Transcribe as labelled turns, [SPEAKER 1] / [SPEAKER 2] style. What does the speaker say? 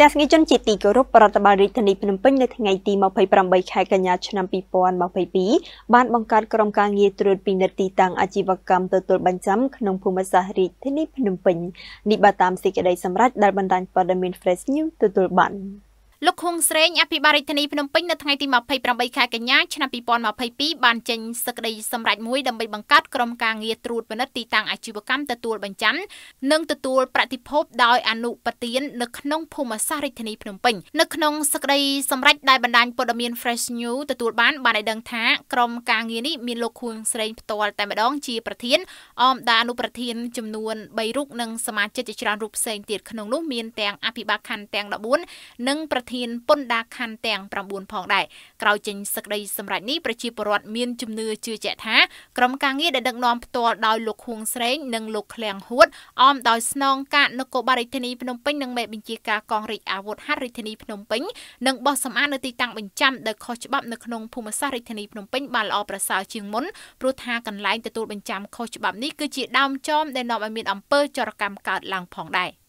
[SPEAKER 1] ទស្សនិកជនជាទីគោរពរដ្ឋបាលរាជធានីភ្នំពេញនៅថ្ងៃទី28ខែកញ្ញាឆ្នាំ2022បានបង្កើតក្រុមការងារត្រួតពិនិត្យទីតាំងអាជីវកម្មទទួលបញ្ចាំក្នុងភូមិសាស្ត្ររាជធានីភ្នំពេញនេះបើតាមសេចក្តីសម្រេចដែលបណ្ដាញព័ត៌មាន Fresh News ទទួលបាន។
[SPEAKER 2] លោកខួងស្រេងអភិបាលរាជធានីភ្នំពេញនៅថ្ងៃទី28ខែកញ្ញាឆ្នាំ2022បានចេញសេចក្តីសម្រេចមួយដើម្បីបង្កើតក្រុមការងារត្រួតពិនិត្យទីតាំងអាជីវកម្មទទួលបញ្ចាំនិងទទួលប្រតិភពដោយអនុប្រធាននៅក្នុងភូមិសាស្ត្ររាជធានីភ្នំពេញ នៅក្នុងសេចក្តីសម្រេចដែលបណ្ដាញព័ត៌មាន Fresh News ទទួលបានបានឲ្យដឹងថាក្រុមការងារនេះមានលោកខួងស្រេងផ្ទាល់តែម្ដងជាប្រធានអមដាអនុប្រធានចំនួន3រូបនិងសមាជិកជាច្រើនរូបផ្សេងទៀតក្នុងនោះមានទាំងអភិបាលខណ្ឌទាំង14និងប្រធានពន្ធដារខណ្ឌទាំង9ផងដែរក្រោយចេញសេចក្តីសម្រេចនេះប្រជាពលរដ្ឋមានជំនឿជឿជាក់ថាក្រុមការងារដែលដឹកនាំផ្ទាល់ដោយលោកខួងស្រេង និងលោកឃ្លាំងហួតអមដោយស្នងការនគរបាលរាជធានីភ្នំពេញនិងមេបញ្ជាការកងរាជអាវុធហត្ថរាជធានីភ្នំពេញនិងបោះសម្អាតនៅទីតាំងបញ្ចាំដែលខុសច្បាប់នៅក្នុងភូមិសាស្ត្ររាជធានីភ្នំពេញបានល្អប្រសើរជាងមុនព្រោះថាកន្លែងទទួលបញ្ចាំខុសច្បាប់នេះគឺជាដើមចមដែលនាំឲ្យមានអំពើចរកម្មកើតឡើងផងដែរ។